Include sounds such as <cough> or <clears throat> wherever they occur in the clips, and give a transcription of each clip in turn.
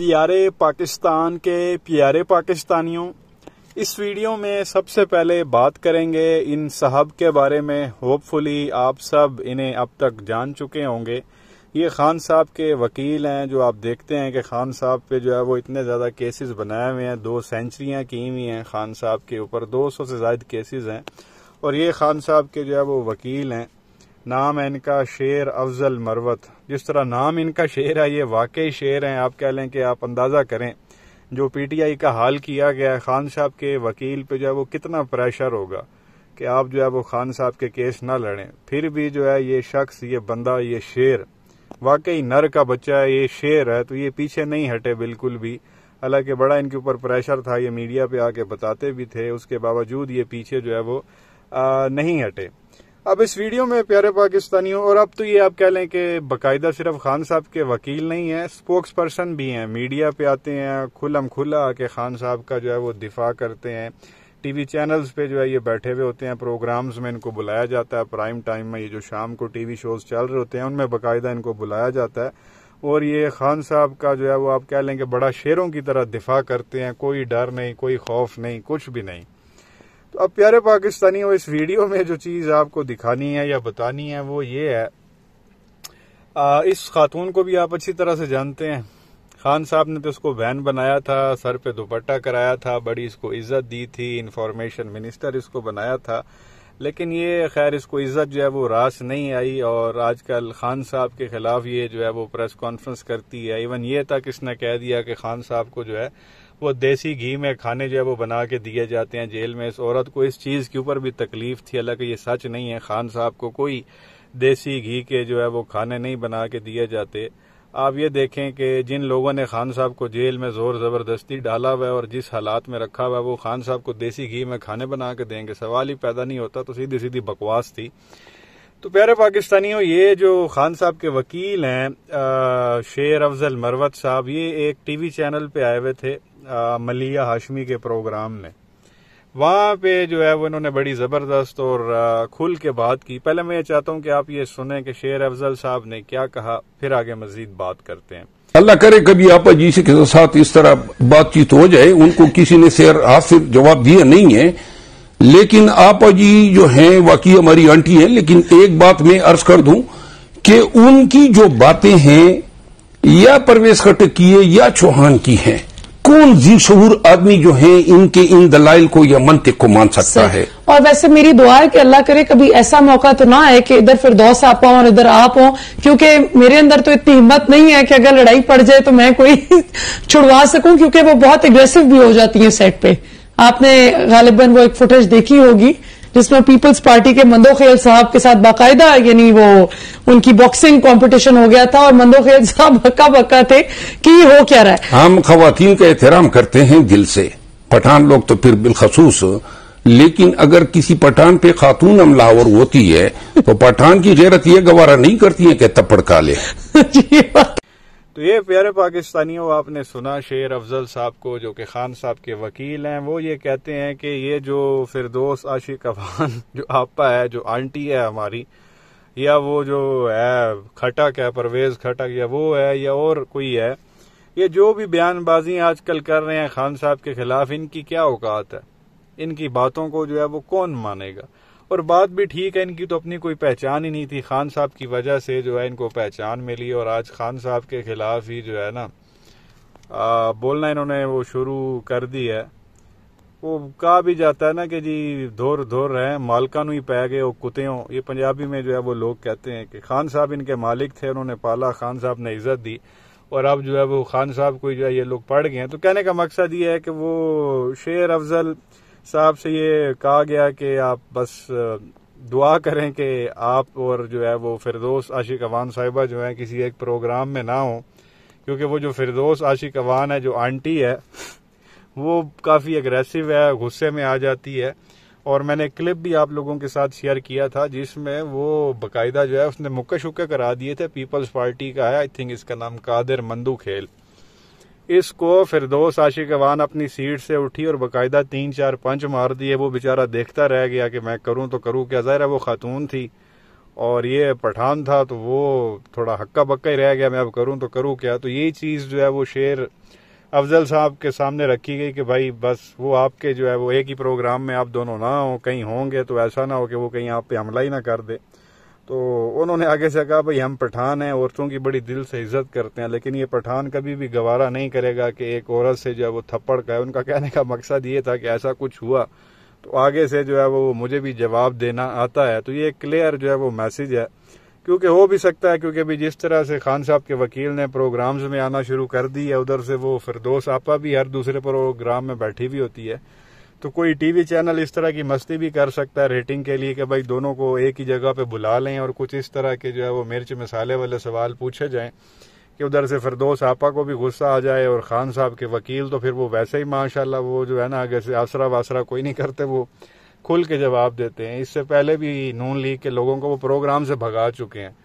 प्यारे पाकिस्तान के प्यारे पाकिस्तानियों इस वीडियो में सबसे पहले बात करेंगे इन साहब के बारे में होपफुली आप सब इन्हें अब तक जान चुके होंगे ये खान साहब के वकील हैं जो आप देखते हैं कि खान साहब पे जो है वो इतने ज़्यादा केसेस बनाए हुए हैं दो सेंचुरियाँ की हुई हैं खान साहब के ऊपर 200 से ज्यादा केसेस हैं और ये खान साहब के जो है वो वकील हैं नाम है इनका शेर अफजल मरवत जिस तरह नाम इनका शेर है ये वाकई शेर हैं आप कह लें कि आप अंदाज़ा करें जो पीटीआई का हाल किया गया है खान साहब के वकील पे जो है वो कितना प्रेशर होगा कि आप जो है वो खान साहब के केस ना लड़ें फिर भी जो है ये शख्स ये बंदा ये शेर वाकई नर का बच्चा है ये शेर है तो ये पीछे नहीं हटे बिल्कुल भी हालांकि बड़ा इनके ऊपर प्रेशर था ये मीडिया पे आके बताते भी थे उसके बावजूद ये पीछे जो है वो आ, नहीं हटे अब इस वीडियो में प्यारे पाकिस्तानियों और अब तो ये आप कह लें कि बाकायदा सिर्फ खान साहब के वकील नहीं है स्पोक्स पर्सन भी हैं मीडिया पे आते हैं खुलम खुला आके खान साहब का जो है वो दिफा करते हैं टीवी चैनल्स पे जो है ये बैठे हुए होते हैं प्रोग्राम्स में इनको बुलाया जाता है प्राइम टाइम में ये जो शाम को टीवी शोज चल रहे होते हैं उनमें बाकायदा इनको बुलाया जाता है और ये खान साहब का जो है वो आप कह लें कि बड़ा शेरों की तरह दिफा करते हैं कोई डर नहीं कोई खौफ नहीं कुछ भी नहीं तो अब प्यारे पाकिस्तानी इस वीडियो में जो चीज़ आपको दिखानी है या बतानी है वो ये है आ, इस खातून को भी आप अच्छी तरह से जानते हैं खान साहब ने तो उसको बहन बनाया था सर पे दुपट्टा कराया था बड़ी इसको इज्जत दी थी इन्फॉर्मेशन मिनिस्टर इसको बनाया था लेकिन ये खैर इसको इज्जत जो है वो रास नहीं आई और आजकल खान साहब के खिलाफ ये जो है वो प्रेस कॉन्फ्रेंस करती है इवन ये तक इसने कह दिया कि खान साहब को जो है वो देसी घी में खाने जो है वो बना के दिए जाते हैं जेल में इस औरत को इस चीज़ के ऊपर भी तकलीफ थी हालांकि ये सच नहीं है खान साहब को कोई देसी घी के जो है वो खाने नहीं बना के दिए जाते आप ये देखें कि जिन लोगों ने खान साहब को जेल में ज़ोर ज़बरदस्ती डाला हुआ है और जिस हालात में रखा हुआ है वो खान साहब को देसी घी में खाने बना के देंगे सवाल ही पैदा नहीं होता तो सीधी सीधी बकवास थी तो प्यारे पाकिस्तानियों ये जो खान साहब के वकील हैं शेर अफजल मरवत साहब ये एक टीवी चैनल पे आए हुए थे मलिया हाशमी के प्रोग्राम में वहां पे जो है वो इन्होंने बड़ी ज़बरदस्त और खुल के बात की पहले मैं ये चाहता हूँ कि आप ये सुने कि शेर अफजल साहब ने क्या कहा फिर आगे मजीद बात करते हैं अल्लाह करे कभी आपा जी से के साथ इस तरह बातचीत हो जाए उनको किसी ने शेर हासिर जवाब दिया नहीं है लेकिन आपा जी जो हैं वाकई हमारी आंटी हैं लेकिन एक बात मैं अर्ज कर दूं कि उनकी जो बातें हैं या परवेश खटक की है या चौहान की हैं कौन जी शहूर आदमी जो है इनके इन दलाइल को या मनतिक को मान सकता है और वैसे मेरी दुआ है कि अल्लाह करे कभी ऐसा मौका तो ना आए कि इधर फिर आ पाओ और इधर आ हो क्योंकि मेरे अंदर तो इतनी हिम्मत नहीं है कि अगर लड़ाई पड़ जाए तो मैं कोई <laughs> छुड़वा सकूं क्योंकि वो बहुत एग्रेसिव भी हो जाती है सेट पे आपने गालिबन वो एक फुटेज देखी होगी जिसमें पीपल्स पार्टी के मंदोखेल साहब के साथ बाकायदा यानी वो उनकी बॉक्सिंग कंपटीशन हो गया था और मंदोखेल साहब हक्का बक्का थे कि हो क्या रहा है हम खातन का एहतराम करते हैं दिल से पठान लोग तो फिर बिलखसूस लेकिन अगर किसी पठान पे खातून हमलावर होती है तो पठान की गैरत यह गवारा नहीं करती है कि तपड़का ले <laughs> तो ये प्यारे पाकिस्तानियों आपने सुना शेर अफजल साहब को जो कि खान साहब के वकील हैं वो ये कहते हैं कि ये जो फिरदोस आशिक अफान जो आपा है जो आंटी है हमारी या वो जो है खटक है परवेज खटक या वो है या और कोई है ये जो भी बयानबाजी आजकल कर रहे हैं खान साहब के खिलाफ इनकी क्या औकात है इनकी बातों को जो है वो कौन मानेगा और बात भी ठीक है इनकी तो अपनी कोई पहचान ही नहीं थी खान साहब की वजह से जो है इनको पहचान मिली और आज खान साहब के खिलाफ ही जो है ना आ, बोलना इन्होंने वो शुरू कर दी है वो कहा भी जाता है ना कि जी धोर धोर रहे मालकानू ही पै गए वो कुत्ते हो ये पंजाबी में जो है वो लोग कहते हैं कि खान साहब इनके मालिक थे उन्होंने पाला खान साहब ने इज्जत दी और अब जो है वो खान साहब को जो है ये लोग पढ़ गए हैं तो कहने का मकसद ये है कि वो शेर अफजल साहब से ये कहा गया कि आप बस दुआ करें कि आप और जो है वो फिरदोस आशिक अवान साहिबा जो है किसी एक प्रोग्राम में ना हो क्योंकि वो जो फिरदोस आशिक अवान है जो आंटी है वो काफ़ी अग्रेसिव है गुस्से में आ जाती है और मैंने क्लिप भी आप लोगों के साथ शेयर किया था जिसमें वो बाकायदा जो है उसने मुक्के शुक्के करा दिए थे पीपल्स पार्टी का है आई थिंक इसका नाम कादिर मंदू खेल इसको फिर साशी आशिकवान अपनी सीट से उठी और बाकायदा तीन चार पंच मार दिए वो बेचारा देखता रह गया कि मैं करूं तो करूं क्या ज़ाहिर है वो खातून थी और ये पठान था तो वो थोड़ा हक्का बक्का ही रह गया मैं अब करूं तो करूं क्या तो यही चीज़ जो है वो शेर अफजल साहब के सामने रखी गई कि भाई बस वो आपके जो है वो एक ही प्रोग्राम में आप दोनों ना हो कहीं होंगे तो ऐसा ना हो कि वो कहीं आप पे हमला ही ना कर दे तो उन्होंने आगे से कहा भाई हम पठान हैं औरतों की बड़ी दिल से इज्जत करते हैं लेकिन ये पठान कभी भी गवारा नहीं करेगा कि एक औरत से जो है वो थप्पड़ का है उनका कहने का मकसद ये था कि ऐसा कुछ हुआ तो आगे से जो है वो मुझे भी जवाब देना आता है तो ये क्लियर जो है वो मैसेज है क्योंकि हो भी सकता है क्योंकि अभी जिस तरह से खान साहब के वकील ने प्रोग्राम्स में आना शुरू कर दी है उधर से वो फिरदोस आपा भी हर दूसरे प्रोग्राम में बैठी भी होती है तो कोई टीवी चैनल इस तरह की मस्ती भी कर सकता है रेटिंग के लिए कि भाई दोनों को एक ही जगह पे बुला लें और कुछ इस तरह के जो है वो मिर्च मसाले वाले सवाल पूछे जाएं कि उधर से फिरदोस आपा को भी गुस्सा आ जाए और खान साहब के वकील तो फिर वो वैसे ही माशाल्लाह वो जो है ना आगे से आसरा वासरा कोई नहीं करते वो खुल के जवाब देते हैं इससे पहले भी नून लीग के लोगों को वो प्रोग्राम से भगा चुके हैं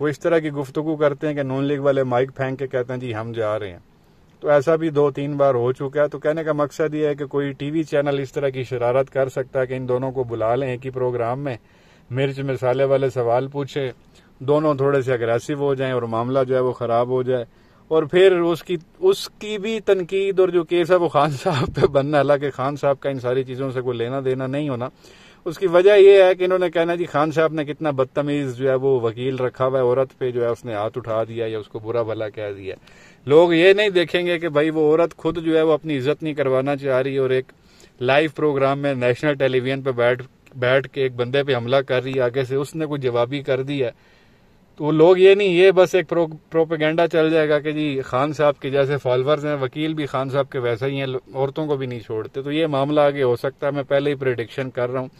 वो इस तरह की गुफ्तगु करते हैं कि नून लीग वाले माइक फेंक के कहते हैं जी हम जा रहे हैं तो ऐसा भी दो तीन बार हो चुका है तो कहने का मकसद ये है कि कोई टीवी चैनल इस तरह की शरारत कर सकता है कि इन दोनों को बुला लें एक ही प्रोग्राम में मिर्च मिसाले वाले सवाल पूछे दोनों थोड़े से अग्रेसिव हो जाएं और मामला जो है वो ख़राब हो जाए और फिर उसकी उसकी भी तनकीद और जो केस है वो खान साहब पे बनना हालांकि खान साहब का इन सारी चीज़ों से कोई लेना देना नहीं होना उसकी वजह यह है कि इन्होंने कहना जी खान साहब ने कितना बदतमीज जो है वो वकील रखा हुआ है औरत पे जो है उसने हाथ उठा दिया या उसको बुरा भला कह दिया लोग ये नहीं देखेंगे कि भाई वो औरत खुद जो है वो अपनी इज्जत नहीं करवाना चाह रही और एक लाइव प्रोग्राम में नेशनल टेलीविजन पर बैठ बैठ के एक बंदे पे हमला कर रही है आगे से उसने कोई जवाबी कर दिया वो लोग ये नहीं ये बस एक प्रो, प्रोपेगेंडा चल जाएगा कि जी खान साहब के जैसे फॉलोअर्स हैं वकील भी खान साहब के वैसा ही हैं औरतों को भी नहीं छोड़ते तो ये मामला आगे हो सकता है मैं पहले ही प्रिडिक्शन कर रहा हूँ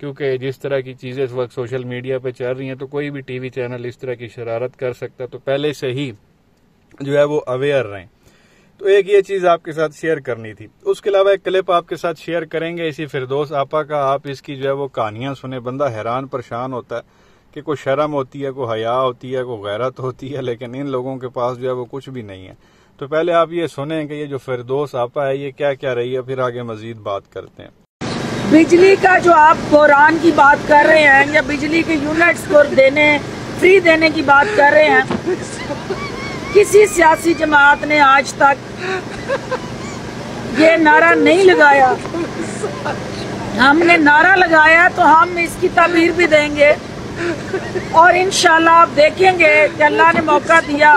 क्योंकि जिस तरह की चीज़ें इस वक्त सोशल मीडिया पर चल रही हैं तो कोई भी टीवी चैनल इस तरह की शरारत कर सकता है तो पहले से ही जो है वो अवेयर रहें तो एक ये चीज़ आपके साथ शेयर करनी थी उसके अलावा एक क्लिप आपके साथ शेयर करेंगे इसी फिरदोस आपा का आप इसकी जो है वो कहानियां सुने बंदा हैरान परेशान होता है कि कोई शर्म होती है कोई हया होती है कोई गैरत होती है लेकिन इन लोगों के पास जो है वो कुछ भी नहीं है तो पहले आप ये सुने कि ये जो फिरदोस आपा है ये क्या क्या रही है फिर आगे मजीद बात करते हैं बिजली का जो आप कुरान की बात कर रहे हैं या बिजली के यूनिट्स को देने फ्री देने की बात कर रहे हैं किसी सियासी जमात ने आज तक ये नारा नहीं लगाया हमने नारा लगाया तो हम इसकी तबीर भी देंगे और इन आप देखेंगे कि अल्लाह ने मौका दिया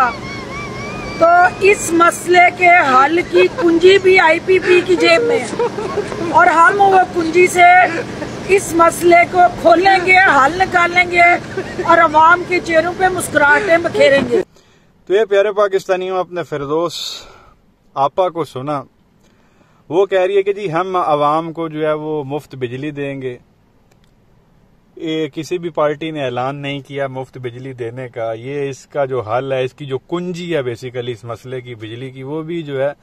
तो इस मसले के हल की कुंजी भी आईपीपी की जेब में है और हम वो कुंजी से इस मसले को खोलेंगे हल निकालेंगे और अवाम के चेहरों पे मुस्कुराहटे बखेरेंगे तो ये प्यारे पाकिस्तानियों अपने फिरदोस आपा को सुना वो कह रही है कि जी हम आवाम को जो है वो मुफ्त बिजली देंगे किसी भी पार्टी ने ऐलान नहीं किया मुफ्त बिजली देने का ये इसका जो हल है इसकी जो कुंजी है बेसिकली इस मसले की बिजली की वो भी जो है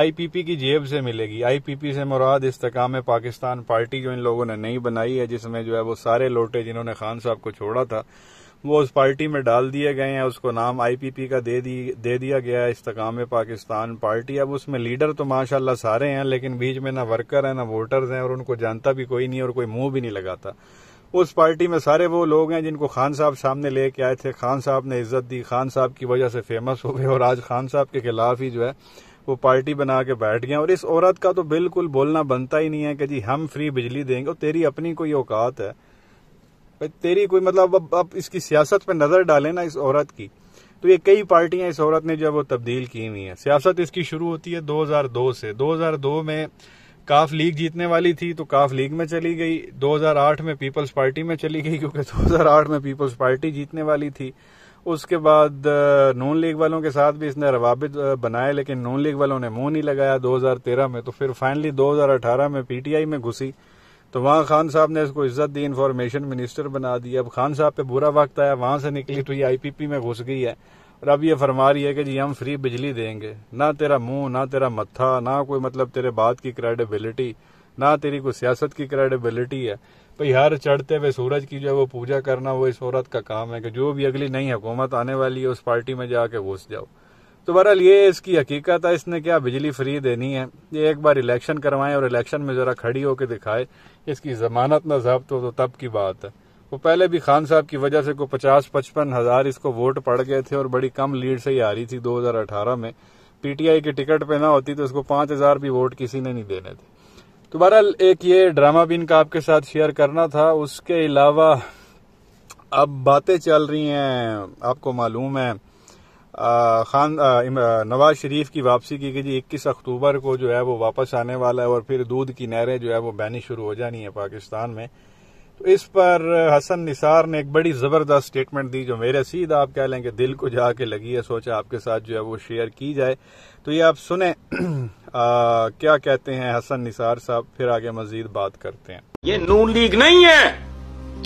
आईपीपी की जेब से मिलेगी आईपीपी से मुराद इस्तकाम पाकिस्तान पार्टी जो इन लोगों ने नहीं बनाई है जिसमें जो है वो सारे लोटे जिन्होंने खान साहब को छोड़ा था वो उस पार्टी में डाल दिए गए हैं उसको नाम आईपीपी का दे दी दे दिया गया है इस्तकाम पाकिस्तान पार्टी अब उसमें लीडर तो माशाल्लाह सारे हैं लेकिन बीच में ना वर्कर है ना वोटर्स हैं और उनको जानता भी कोई नहीं और कोई मुंह भी नहीं लगाता उस पार्टी में सारे वो लोग हैं जिनको खान साहब सामने लेके आए थे खान साहब ने इज्जत दी खान साहब की वजह से फेमस हो गए और आज खान साहब के खिलाफ ही जो है वो पार्टी बना के बैठ गए और इस औरत का तो बिल्कुल बोलना बनता ही नहीं है कि जी हम फ्री बिजली देंगे और तेरी अपनी कोई औकात है तेरी कोई मतलब अब आप इसकी सियासत पर नजर डालें ना इस औरत की तो ये कई पार्टियां इस औरत ने जो है वो तब्दील की हुई है सियासत इसकी शुरू होती है 2002 से 2002 में काफ लीग जीतने वाली थी तो काफ लीग में चली गई 2008 में पीपल्स पार्टी में चली गई क्योंकि 2008 में पीपल्स पार्टी जीतने वाली थी उसके बाद नून लीग वालों के साथ भी इसने रवाबित बनाए लेकिन नून लीग वालों ने मुंह नहीं लगाया 2013 में तो फिर फाइनली 2018 में पीटीआई में घुसी तो वहां खान साहब ने इसको इज्जत दी इन्फॉर्मेशन मिनिस्टर बना दिया अब खान साहब पे बुरा वक्त आया वहां से निकली तो ये आईपीपी में घुस गई है और अब ये फरमा रही है कि जी हम फ्री बिजली देंगे ना तेरा मुंह ना तेरा मत्था ना कोई मतलब तेरे बात की क्रेडिबिलिटी ना तेरी कोई सियासत की क्रेडिबिलिटी है भाई हर चढ़ते हुए सूरज की जो है वो पूजा करना वो इस औरत का काम है कि जो भी अगली नई हुकूमत आने वाली है उस पार्टी में जाके घुस जाओ तो बहरहाल ये इसकी हकीकत है इसने क्या बिजली फ्री देनी है ये एक बार इलेक्शन करवाएं और इलेक्शन में ज़रा खड़ी होकर दिखाए इसकी जमानत न जब्त हो तो तब की बात है वो पहले भी खान साहब की वजह से को पचास पचपन हजार इसको वोट पड़ गए थे और बड़ी कम लीड से ही आ रही थी 2018 में पीटीआई की टिकट पे ना होती तो इसको पांच हजार भी वोट किसी ने नहीं देने थे तो बहरहाल एक ये ड्रामा भी इनका आपके साथ शेयर करना था उसके अलावा अब बातें चल रही हैं आपको मालूम है आ, खान नवाज शरीफ की वापसी की कि जी 21 अक्टूबर को जो है वो वापस आने वाला है और फिर दूध की नहरें जो है वो बहनी शुरू हो जानी है पाकिस्तान में तो इस पर हसन निसार ने एक बड़ी ज़बरदस्त स्टेटमेंट दी जो मेरे सीधा आप कह लेंगे दिल को जाके लगी है सोचा आपके साथ जो है वो शेयर की जाए तो ये आप सुने <clears throat> आ, क्या कहते हैं हसन निसार साहब फिर आगे मजीद बात करते हैं ये नून लीग नहीं है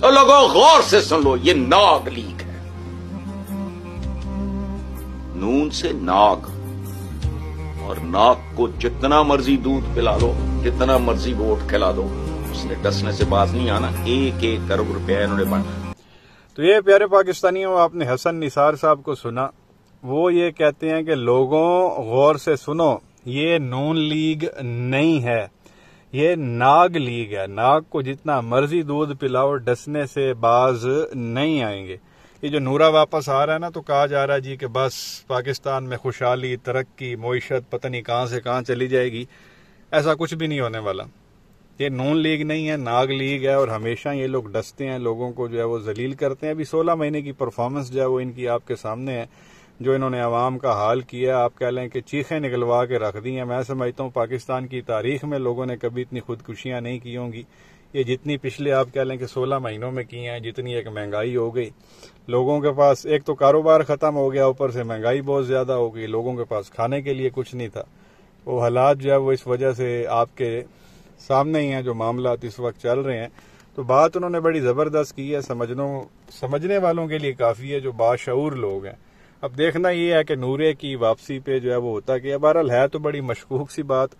तो लोगो गौर से सुन लो ये नाग लीग है नून से नाग और नाग को जितना मर्जी दूध पिला दो जितना मर्जी वोट खिला दो उसने डसने से बाज नहीं आना एक एक करोड़ रुपया इन्होंने बांटा तो ये प्यारे पाकिस्तानियों आपने हसन निसार साहब को सुना वो ये कहते हैं कि लोगों गौर से सुनो ये नून लीग नहीं है ये नाग लीग है नाग को जितना मर्जी दूध पिलाओ डसने से बाज नहीं आएंगे ये जो नूरा वापस आ रहा है ना तो कहा जा रहा है जी कि बस पाकिस्तान में खुशहाली तरक्की मीशत पता नहीं कहाँ से कहाँ चली जाएगी ऐसा कुछ भी नहीं होने वाला ये नॉन लीग नहीं है नाग लीग है और हमेशा ये लोग डसते हैं लोगों को जो है वो जलील करते हैं अभी सोलह महीने की परफॉर्मेंस जो है वो इनकी आपके सामने है जो इन्होंने आवाम का हाल किया आप कह लें कि चीखें निकलवा के रख दी हैं मैं समझता हूँ पाकिस्तान की तारीख में लोगों ने कभी इतनी खुदकुशियाँ नहीं की होंगी ये जितनी पिछले आप कह लें कि सोलह महीनों में की हैं जितनी एक महंगाई हो गई लोगों के पास एक तो कारोबार ख़त्म हो गया ऊपर से महंगाई बहुत ज़्यादा हो गई लोगों के पास खाने के लिए कुछ नहीं था वो हालात जो है वो इस वजह से आपके सामने ही हैं जो मामला इस वक्त चल रहे हैं तो बात उन्होंने बड़ी ज़बरदस्त की है समझनों समझने वालों के लिए काफ़ी है जो बाशूर लोग हैं अब देखना यह है कि नूरे की वापसी पे जो है वो होता क्या बहरहाल है तो बड़ी मशकूक सी बात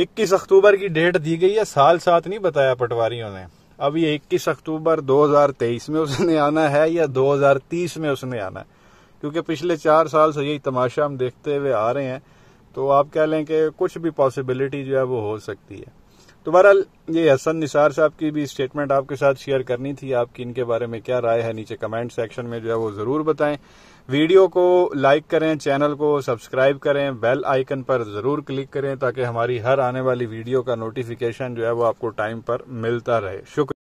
21 अक्टूबर की डेट दी गई है साल साथ नहीं बताया पटवारियों ने अब ये 21 अक्टूबर 2023 में उसने आना है या 2030 में उसने आना है क्योंकि पिछले चार साल से यही तमाशा हम देखते हुए आ रहे हैं तो आप कह लें कि कुछ भी पॉसिबिलिटी जो है वो हो सकती है तो बहरहाल ये हसन निसार साहब की भी स्टेटमेंट आपके साथ शेयर करनी थी आपकी इनके बारे में क्या राय है नीचे कमेंट सेक्शन में जो है वो ज़रूर बताएं वीडियो को लाइक करें चैनल को सब्सक्राइब करें बेल आइकन पर ज़रूर क्लिक करें ताकि हमारी हर आने वाली वीडियो का नोटिफिकेशन जो है वो आपको टाइम पर मिलता रहे शुक्रिया